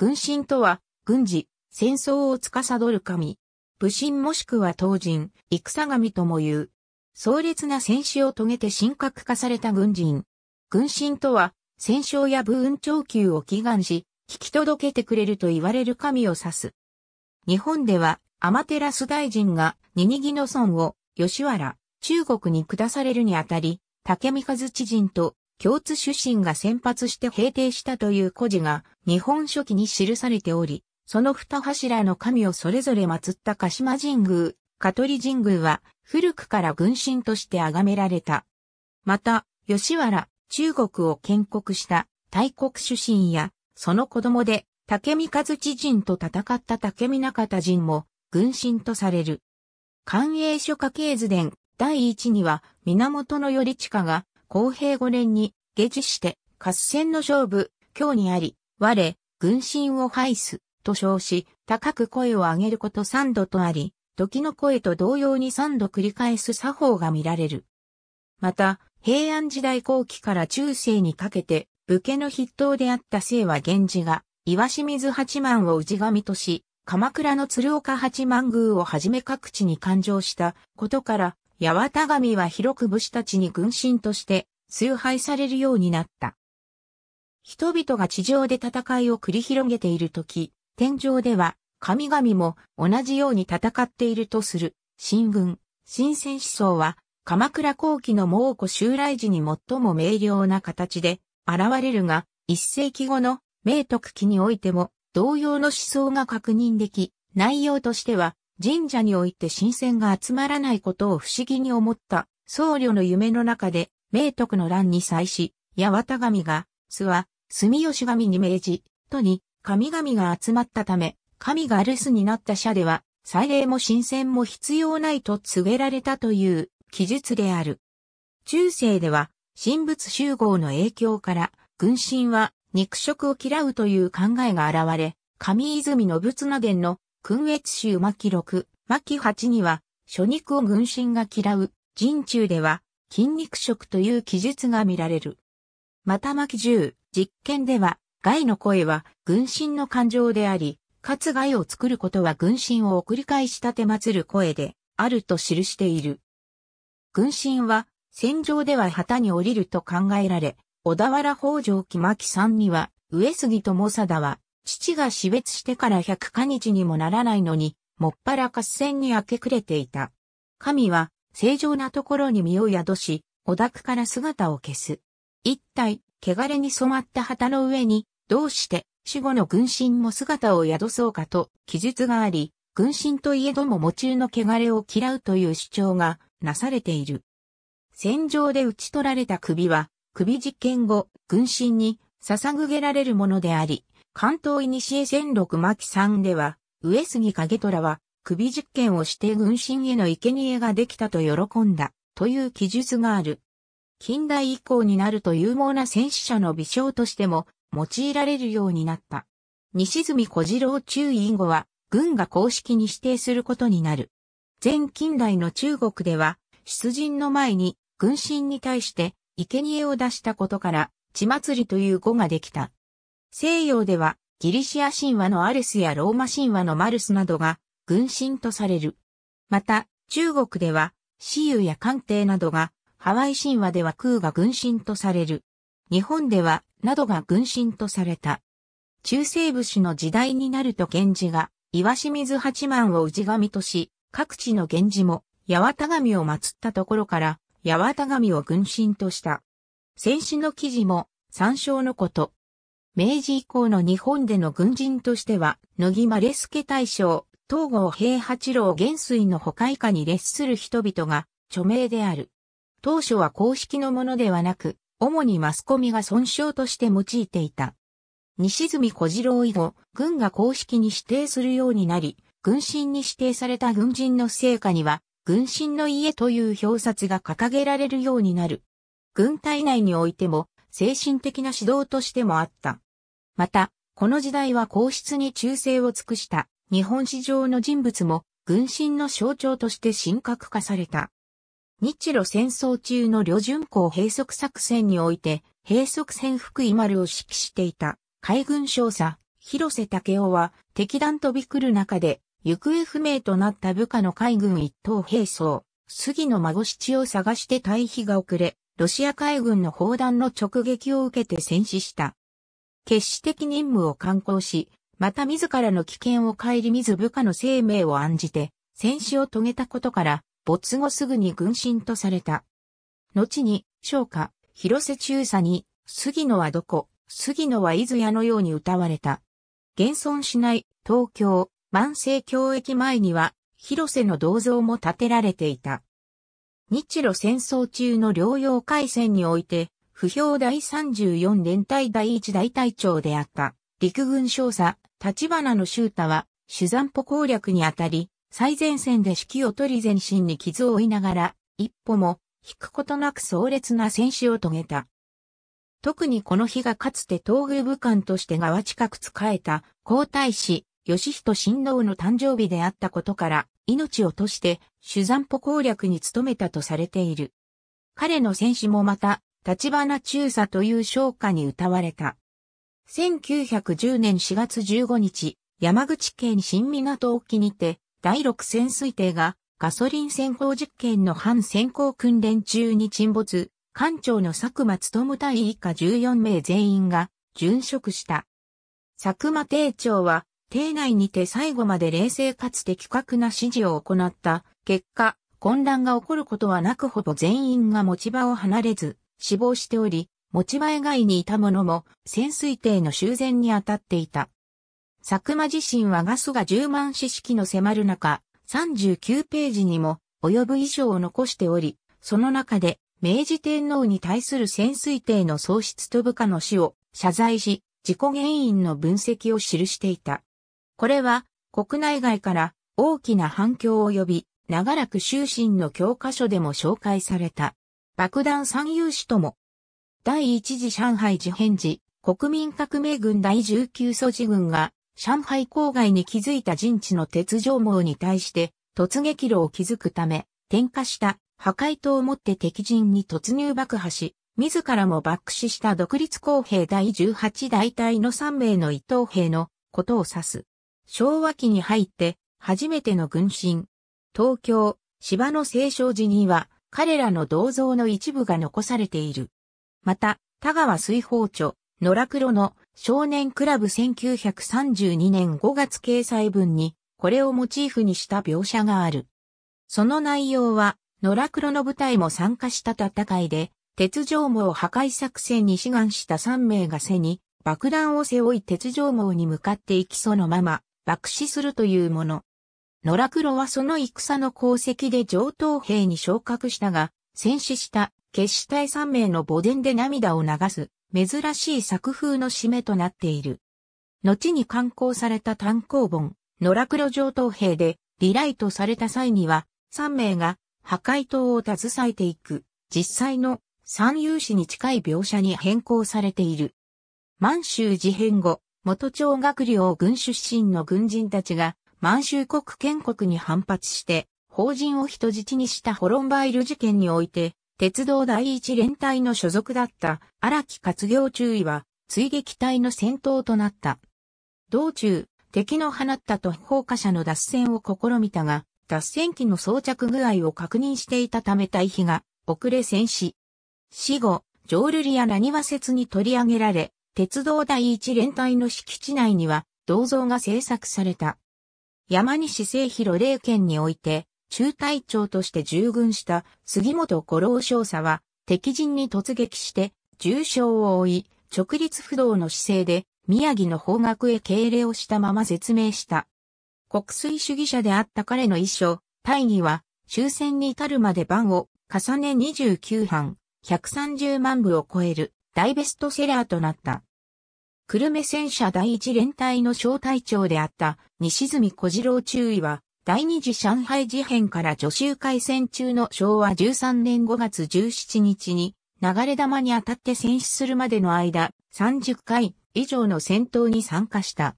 軍神とは、軍事、戦争を司る神。武神もしくは当人、戦神とも言う。壮烈な戦死を遂げて神格化された軍人。軍神とは、戦勝や武運長久を祈願し、引き届けてくれると言われる神を指す。日本では、アマテラス大臣が、ニニギの村を、吉原、中国に下されるにあたり、竹三和知人と、共通出身が先発して平定したという故事が日本書紀に記されており、その二柱の神をそれぞれ祀った鹿島神宮、香取神宮は古くから軍神として崇められた。また、吉原、中国を建国した大国出身や、その子供で竹見和知人と戦った竹見中田人も軍神とされる。官営書家系図伝第一には源頼親が公平五年に、下地して、合戦の勝負、今日にあり、我、軍神を排す、と称し、高く声を上げること三度とあり、時の声と同様に三度繰り返す作法が見られる。また、平安時代後期から中世にかけて、武家の筆頭であった清は源氏が、岩清水八幡を氏神とし、鎌倉の鶴岡八幡宮をはじめ各地に誕生したことから、八幡神は広く武士たちに軍神として崇拝されるようになった。人々が地上で戦いを繰り広げているとき、天上では神々も同じように戦っているとする、新軍、新戦思想は、鎌倉後期の蒙古襲来時に最も明瞭な形で現れるが、一世紀後の明徳期においても同様の思想が確認でき、内容としては神社において神仙が集まらないことを不思議に思った僧侶の夢の中で明徳の乱に際し、八幡神が、諏は、住吉神に命じ、とに、神々が集まったため、神が留守になった社では、祭礼も神仙も必要ないと告げられたという記述である。中世では、神仏集合の影響から、軍神は肉食を嫌うという考えが現れ、上泉の仏那伝の、君越宗巻六、巻八には、初肉を軍神が嫌う、人中では、筋肉食という記述が見られる。また巻1実験では、害の声は軍神の感情であり、かつ害を作ることは軍神を送り返したて祀る声であると記している。軍神は戦場では旗に降りると考えられ、小田原北条木巻さんには、上杉友貞は、父が死別してから百か日にもならないのに、もっぱら合戦に明け暮れていた。神は、正常なところに身を宿し、お宅から姿を消す。一体、汚れに染まった旗の上に、どうして死後の軍神も姿を宿そうかと記述があり、軍神といえども喪中の汚れを嫌うという主張がなされている。戦場で打ち取られた首は、首実験後、軍神に捧げられるものであり、関東イニシエ戦六巻3では、上杉景虎は、首実験をして軍神への生贄ができたと喜んだ、という記述がある。近代以降になると有望な戦死者の微笑としても用いられるようになった。西住小次郎中尉後は、軍が公式に指定することになる。前近代の中国では、出陣の前に、軍神に対して、生贄を出したことから、血祭りという語ができた。西洋では、ギリシア神話のアレスやローマ神話のマルスなどが、軍神とされる。また、中国では、私有や官邸などが、ハワイ神話では空が軍神とされる。日本では、などが軍神とされた。中西部士の時代になると源氏が、岩清水八幡を氏神とし、各地の源氏も、八幡神を祀ったところから、八幡神を軍神とした。戦死の記事も、参照のこと。明治以降の日本での軍人としては、野木丸助大将、東郷平八郎元帥の他以下に列する人々が著名である。当初は公式のものではなく、主にマスコミが損傷として用いていた。西住小次郎以後、軍が公式に指定するようになり、軍神に指定された軍人の成果には、軍神の家という表札が掲げられるようになる。軍隊内においても、精神的な指導としてもあった。また、この時代は皇室に忠誠を尽くした日本史上の人物も軍神の象徴として神格化された。日露戦争中の旅順港閉塞作戦において、閉塞船福井丸を指揮していた海軍少佐、広瀬武雄は敵弾飛び来る中で行方不明となった部下の海軍一等兵装、杉の孫七を探して退避が遅れ、ロシア海軍の砲弾の直撃を受けて戦死した。決死的任務を敢行し、また自らの危険を顧みず部下の生命を案じて、戦死を遂げたことから、没後すぐに軍神とされた。後に、昇華、広瀬中佐に、杉野はどこ、杉野は伊豆屋のように歌われた。現存しない、東京、万世京駅前には、広瀬の銅像も建てられていた。日露戦争中の療養海戦において、不評第34連隊第1大隊長であった、陸軍少佐、立花の修太は、主山歩攻略にあたり、最前線で指揮を取り前進に傷を負いながら、一歩も引くことなく壮烈な戦死を遂げた。特にこの日がかつて東宮武官として側近く仕えた皇太子、義人親王の誕生日であったことから、命を落として主山歩攻略に努めたとされている。彼の戦死もまた、立花中佐という昇歌に歌われた。1910年4月15日、山口県新港沖にて、第6潜水艇がガソリン先行実験の反先行訓練中に沈没、艦長の佐久間務隊以下14名全員が殉職した。佐久間艇長は、艇内にて最後まで冷静かつ的確な指示を行った結果、混乱が起こることはなくほど全員が持ち場を離れず、死亡しており、持ち前外にいた者も潜水艇の修繕に当たっていた。佐久間自身はガスが10万四式の迫る中、39ページにも及ぶ遺書を残しており、その中で明治天皇に対する潜水艇の喪失と部下の死を謝罪し、事故原因の分析を記していた。これは国内外から大きな反響を呼び、長らく終身の教科書でも紹介された。爆弾三遊史とも第一次上海事変時、国民革命軍第19素地軍が、上海郊外に築いた陣地の鉄条網に対して、突撃路を築くため、点火した破壊塔を持って敵陣に突入爆破し、自らも爆死した独立公兵第18大隊の3名の伊藤兵のことを指す。昭和期に入って、初めての軍神。東京、芝の清少寺には、彼らの銅像の一部が残されている。また、田川水宝著、野良黒の少年クラブ1932年5月掲載文に、これをモチーフにした描写がある。その内容は、野良黒の部隊も参加した戦いで、鉄条網破壊作戦に志願した3名が背に、爆弾を背負い鉄条網に向かって行きそのまま、爆死するというもの。野良黒はその戦の功績で上等兵に昇格したが、戦死した決死隊3名の墓殿で涙を流す、珍しい作風の締めとなっている。後に刊行された単行本、野楽路上等兵で、リライトされた際には、3名が破壊塔を携えていく、実際の三遊史に近い描写に変更されている。満州事変後、元長学領軍出身の軍人たちが、満州国建国に反発して、法人を人質にしたホロンバイル事件において、鉄道第一連隊の所属だった荒木活業中尉は追撃隊の戦闘となった。道中、敵の放った途方火車の脱線を試みたが、脱線機の装着具合を確認していたため退避が遅れ戦死。死後、浄瑠璃や何和説に取り上げられ、鉄道第一連隊の敷地内には銅像が制作された。山西清広霊県において、中隊長として従軍した杉本五郎少佐は敵陣に突撃して重傷を負い、直立不動の姿勢で宮城の方角へ敬礼をしたまま説明した。国粋主義者であった彼の遺書、大義は終戦に至るまで版を重ね29版、130万部を超える大ベストセラーとなった。久留米戦車第一連隊の小隊長であった西住小次郎中尉は第二次上海事変から女州海戦中の昭和13年5月17日に流れ弾に当たって戦死するまでの間30回以上の戦闘に参加した。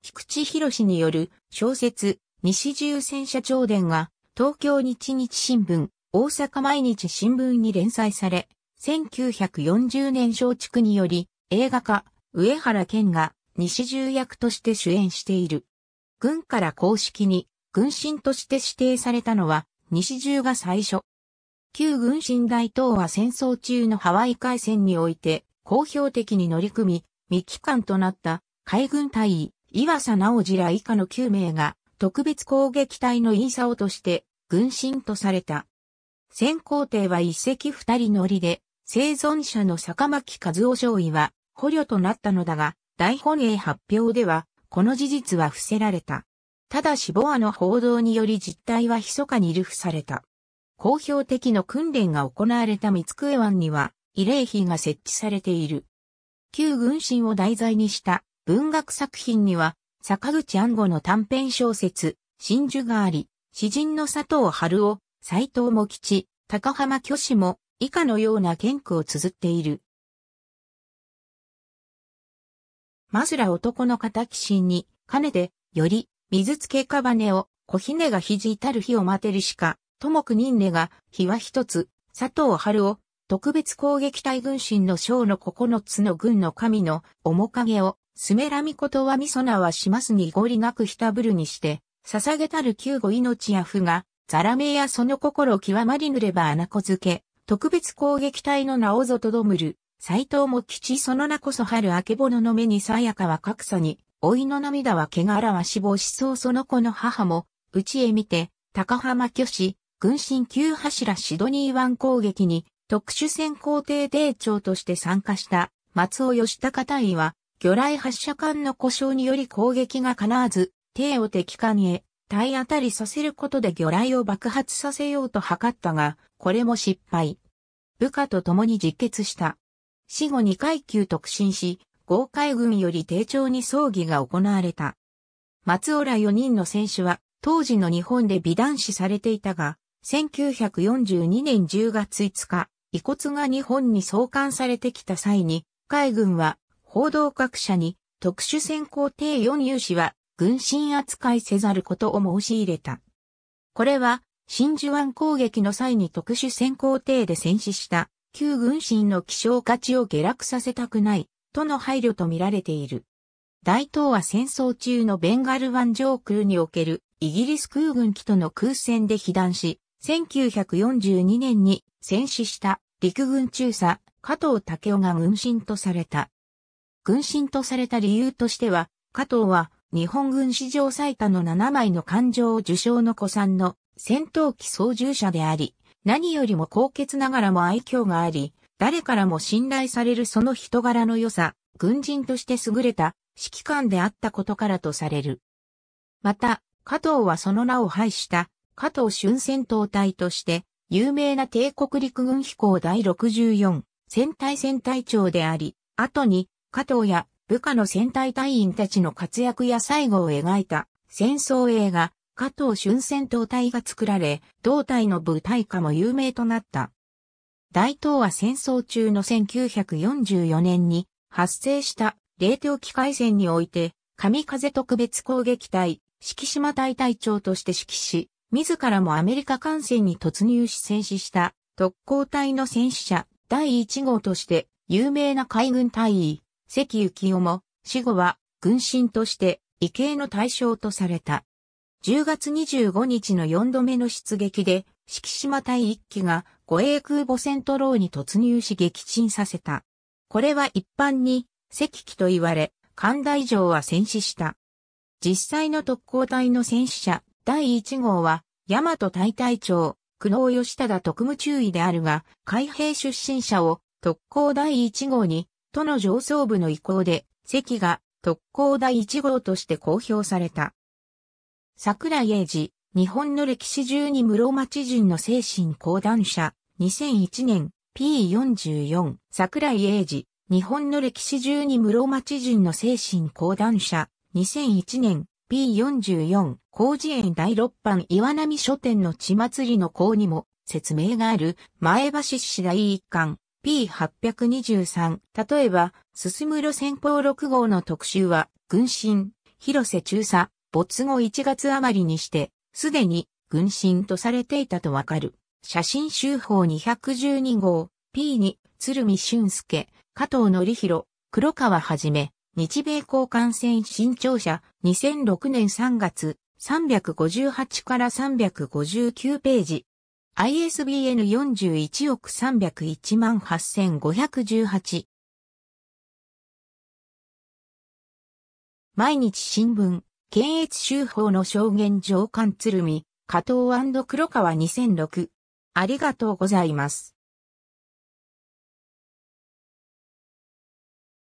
菊池博による小説西重戦車長伝が東京日日新聞、大阪毎日新聞に連載され、1940年松竹により映画化、上原健が西重役として主演している。軍から公式に軍神として指定されたのは、西中が最初。旧軍神大東は戦争中のハワイ海戦において、公表的に乗り組み、未帰還となった海軍隊員、岩佐直次ら以下の9名が、特別攻撃隊のイーサオとして、軍神とされた。先行艇は一隻二人乗りで、生存者の坂巻和夫将尉は捕虜となったのだが、大本営発表では、この事実は伏せられた。ただしボアの報道により実態は密かに流布された。公表的の訓練が行われた三つ江湾には、慰霊碑が設置されている。旧軍神を題材にした文学作品には、坂口安吾の短編小説、真珠があり、詩人の佐藤春夫、斎藤茂吉、高浜虚子も以下のような剣句を綴っている。まずら男の敵心に、かねて、より、水付けかばねを、小ひねが肘たる日を待てるしか、ともくにんねが、日は一つ、佐藤春を、特別攻撃隊軍神の将の九つの軍の神の面影を、すめらみことはみそなはしますにごりなくひたぶるにして、捧げたる救護命やふが、ざらめやその心極まりぬれば穴子付け、特別攻撃隊の名をぞとどむる、斎藤も吉その名こそ春明けぼのの目にさやかは格差に、老いの涙は毛がはら亡しそうその子の母も、うちへ見て、高浜虚子、軍神旧柱シドニー湾攻撃に、特殊戦皇帝艇長として参加した、松尾義高隊員は、魚雷発射管の故障により攻撃が叶わず、艇を敵艦へ、体当たりさせることで魚雷を爆発させようと図ったが、これも失敗。部下と共に実決した。死後2階級特進し、豪快軍より丁重に葬儀が行われた。松尾ら4人の選手は、当時の日本で美男子されていたが、1942年10月5日、遺骨が日本に送還されてきた際に、海軍は報道各社に特殊選考艇4有志は軍神扱いせざることを申し入れた。これは真珠湾攻撃の際に特殊選考艇で戦死した旧軍神の希少価値を下落させたくないとの配慮とみられている。大東亜戦争中のベンガル湾上空におけるイギリス空軍機との空戦で被弾し、1942年に戦死した陸軍中佐加藤武雄が軍神とされた。軍神とされた理由としては、加藤は日本軍史上最多の7枚の艦上受賞の古参の戦闘機操縦者であり、何よりも高潔ながらも愛嬌があり、誰からも信頼されるその人柄の良さ、軍人として優れた指揮官であったことからとされる。また、加藤はその名を拝した加藤春戦闘隊として有名な帝国陸軍飛行第64戦隊戦隊長であり、後に加藤や部下の戦隊隊員たちの活躍や最後を描いた戦争映画加藤春戦闘隊が作られ、同隊の部隊化も有名となった。大東亜戦争中の1944年に発生した冷凍機械戦において、神風特別攻撃隊、敷島隊隊長として指揮し、自らもアメリカ艦船に突入し戦死した特攻隊の戦死者第1号として有名な海軍隊員、関幸雄も死後は軍神として異形の対象とされた。10月25日の4度目の出撃で、敷島隊1機が護衛空母セントローに突入し撃沈させた。これは一般に赤機と言われ、神田以上は戦死した。実際の特攻隊の戦死者第1号は、大和大隊長、久能義忠特務中尉であるが、海兵出身者を特攻第1号に、都の上層部の意向で、関が特攻第1号として公表された。桜井英治。日本の歴史中に室町人の精神講談社、2001年、P44、桜井英二、日本の歴史中に室町人の精神講談社、2001年、P44、工事園第6版岩波書店の地祭りの項にも説明がある前橋市第一巻 P823。例えば、進む路線法6号の特集は、軍神、広瀬中佐、没後1月余りにして、すでに軍神とされていたとわかる。写真集法212号 P2 鶴見俊介、加藤則弘、黒川はじめ、日米交換戦新庁舎、2006年3月358から359ページ。ISBN 41億301万8518。毎日新聞、検閲州法の証言上官鶴見、加藤黒川2006。ありがとうございます。